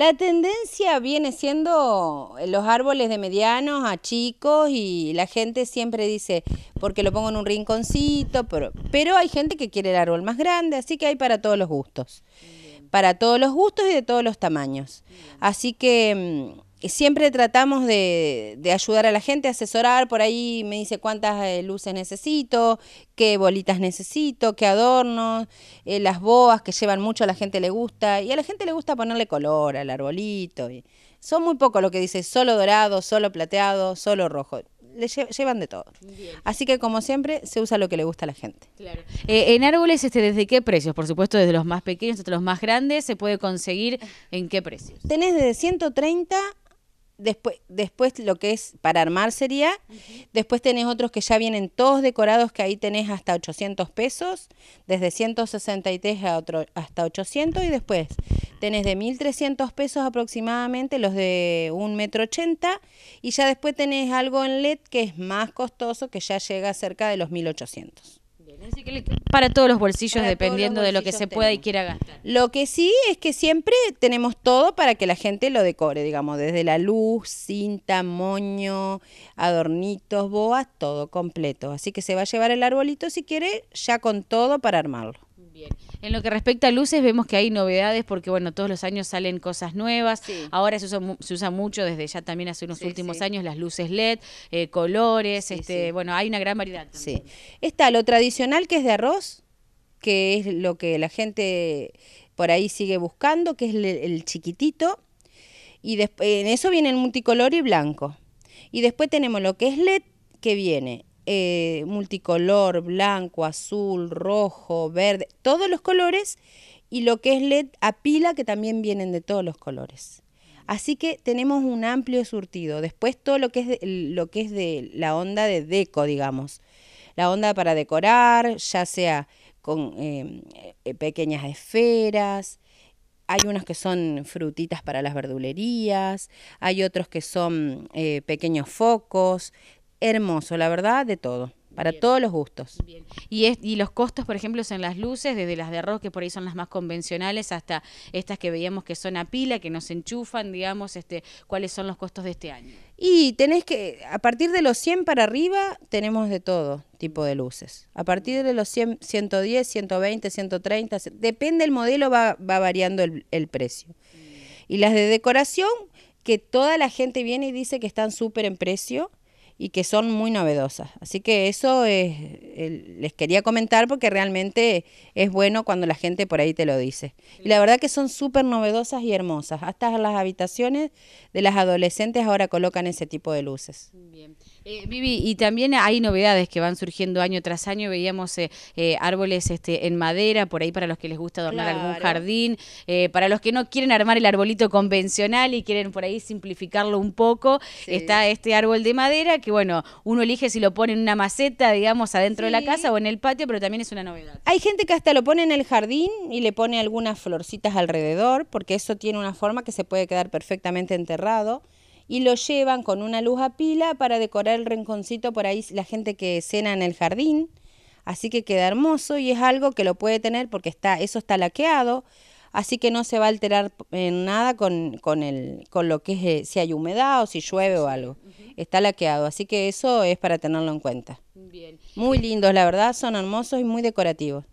La tendencia viene siendo eh, los árboles de medianos a chicos y la gente siempre dice, porque lo pongo en un rinconcito, pero, pero hay gente que quiere el árbol más grande, así que hay para todos los gustos. Para todos los gustos y de todos los tamaños. Así que mm, eh, siempre tratamos de, ayudar a la gente, asesorar, por ahí me dice cuántas eh, luces necesito, qué bolitas necesito, qué adornos, eh, las boas que llevan mucho, a la gente le gusta, y a la gente le gusta ponerle color al arbolito. Y son muy pocos lo que dice solo dorado, solo plateado, solo rojo. Le llevan de todo. Así que como siempre se usa lo que le gusta a la gente. Claro. en árboles, este, ¿desde qué precios? Por supuesto, desde los más pequeños hasta los más grandes, ¿se puede conseguir en qué precios? Tenés desde 130 después, después lo que es para armar sería, después tenés otros que ya vienen todos decorados, que ahí tenés hasta 800 pesos, desde 163 a otro, hasta 800 y después tenés de 1.300 pesos aproximadamente los de 1,80 ochenta y ya después tenés algo en LED que es más costoso, que ya llega cerca de los 1.800 para todos los bolsillos, dependiendo de lo que se pueda y quiera gastar. Lo que sí es que siempre tenemos todo para que la gente lo decore, digamos, desde la luz, cinta, moño, adornitos, boas, todo completo. Así que se va a llevar el arbolito si quiere, ya con todo para armarlo. En lo que respecta a luces, vemos que hay novedades porque, bueno, todos los años salen cosas nuevas. Ahora se usa, se usa, mucho, desde ya también hace unos últimos años, las luces LED, eh, colores, este, bueno, hay una gran variedad. También. Está lo tradicional que es de arroz, que es lo que la gente por ahí sigue buscando, que es el, chiquitito. Y después, en eso viene el multicolor y blanco. Y después tenemos lo que es LED, que viene eh, multicolor, blanco, azul, rojo, verde, todos los colores y lo que es LED a pila que también vienen de todos los colores. Así que tenemos un amplio surtido. Después todo lo que es de, lo que es de la onda de deco, digamos. La onda para decorar, ya sea con em, eh, pequeñas esferas, hay unos que son frutitas para las verdulerías, hay otros que son eh, pequeños focos, hermoso, la verdad, de todo. Para todos los gustos. Y, es, y los costos, por ejemplo, son las luces, desde las de arroz, que por ahí son las más convencionales, hasta estas que veíamos que son a pila, que nos enchufan, digamos, este, cuáles son los costos de este año. Y tenés que, a partir de los 100 para arriba, tenemos de todo tipo de luces. A partir de los 100, 110, 120, 130, depende del modelo, va, variando el, precio. Mm. Y las de decoración, que toda la gente viene y dice que están súper en precio y que son muy novedosas. Así que eso es, les quería comentar porque realmente es bueno cuando la gente por ahí te lo dice. Y la verdad que son súper novedosas y hermosas. Hasta las habitaciones de las adolescentes ahora colocan ese tipo de luces. Eh, Vivi, y también hay novedades que van surgiendo año tras año. Veíamos eh, eh, árboles este, en madera, por ahí para los que les gusta adornar algún jardín, para los que no quieren armar el arbolito convencional y quieren por ahí simplificarlo un poco, está este árbol de madera que, bueno, uno elige si lo pone en una maceta, digamos, adentro de la casa o en el patio, pero también es una novedad. Hay gente que hasta lo pone en el jardín y le pone algunas florcitas alrededor, porque eso tiene una forma que se puede quedar perfectamente enterrado y lo llevan con una luz a pila para decorar el rinconcito por ahí la gente que cena en el jardín. Así que queda hermoso y es algo que lo puede tener porque está, eso está laqueado, así que no se va a alterar en nada con, con, el, con lo que es, eh, si hay humedad o si llueve o algo. Está laqueado, así que eso es para tenerlo en cuenta. Muy lindos, la verdad, son hermosos y muy decorativos.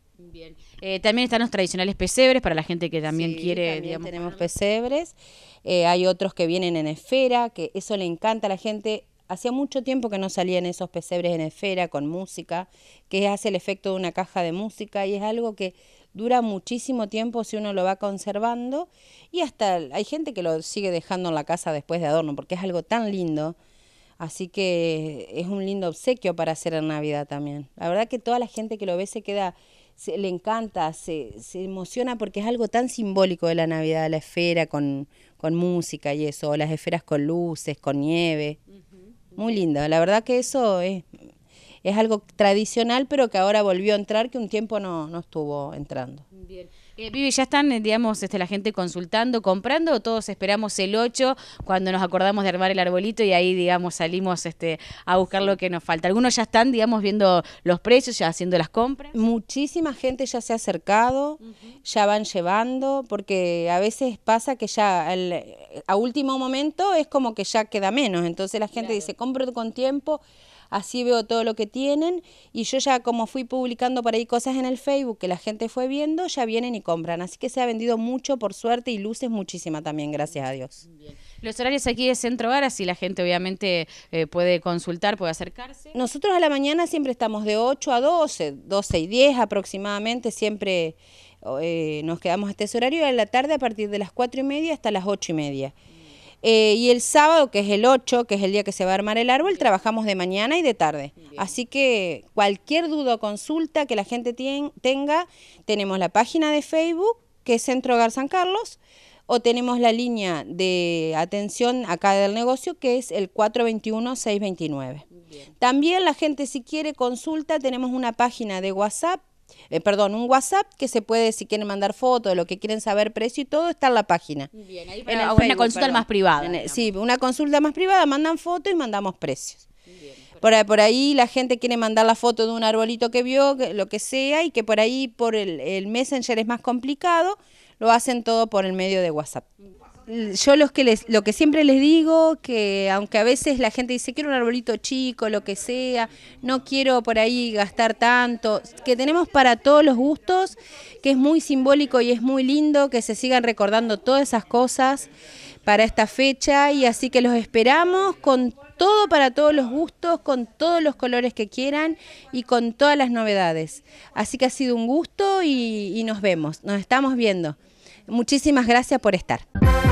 Eh, también están los tradicionales pesebres para la gente que también quiere. También tenemos pesebres. Eh, hay otros que vienen en esfera, que eso le encanta a la gente. Hacía mucho tiempo que no salían esos pesebres en esfera con música, que hace el efecto de una caja de música y es algo que dura muchísimo tiempo si uno lo va conservando y hasta hay gente que lo sigue dejando en la casa después de adorno porque es algo tan lindo. Así que es un lindo obsequio para hacer en Navidad también. La verdad que toda la gente que lo ve se queda se, le encanta, se, se, emociona porque es algo tan simbólico de la Navidad, la esfera con, con música y eso, las esferas con luces, con nieve. Muy lindo, la verdad que eso es, es algo tradicional, pero que ahora volvió a entrar, que un tiempo no, no estuvo entrando. Bien. Eh, ¿ya están, eh, digamos, este, la gente consultando, comprando o todos esperamos el 8 cuando nos acordamos de armar el arbolito y ahí, digamos, salimos este, a buscar lo que nos falta? ¿Algunos ya están, digamos, viendo los precios, ya haciendo las compras? Muchísima gente ya se ha acercado, ya van llevando, porque a veces pasa que ya a último momento es como que ya queda menos, entonces la gente dice, compro con tiempo así veo todo lo que tienen y yo ya como fui publicando por ahí cosas en el Facebook que la gente fue viendo, ya vienen y compran. Así que se ha vendido mucho por suerte y luces muchísima también, gracias a Dios. Los horarios aquí de Centro hogar si la gente obviamente eh, puede consultar, puede acercarse. Nosotros a la mañana siempre estamos de 8 a 12, 12 y 10 aproximadamente, siempre eh, nos quedamos a este horario y a la tarde a partir de las cuatro y media hasta las ocho y media. Eh, y el sábado, que es el 8, que es el día que se va a armar el árbol, trabajamos de mañana y de tarde. Así que cualquier duda o consulta que la gente tenga, tenemos la página de Facebook, que es Centro Hogar San Carlos, o tenemos la línea de atención acá del negocio, que es el 421-629. También la gente si quiere consulta, tenemos una página de WhatsApp eh, perdón, un WhatsApp que se puede, si quieren mandar fotos, lo que quieren saber, precio y todo, está en la página. una consulta más privada. sí, una consulta más privada, mandan fotos y mandamos precios. por, ahí, la gente quiere mandar la foto de un arbolito que vio, lo que sea, y que por ahí por el, Messenger es más complicado, lo hacen todo por el medio de WhatsApp yo los que les, lo que siempre les digo, que aunque a veces la gente dice, quiero un arbolito chico, lo que sea, no quiero por ahí gastar tanto, que tenemos para todos los gustos, que es muy simbólico y es muy lindo que se sigan recordando todas esas cosas para esta fecha y así que los esperamos con todo para todos los gustos, con todos los colores que quieran y con todas las novedades. Así que ha sido un gusto y, y nos vemos, nos estamos viendo. Muchísimas gracias por estar.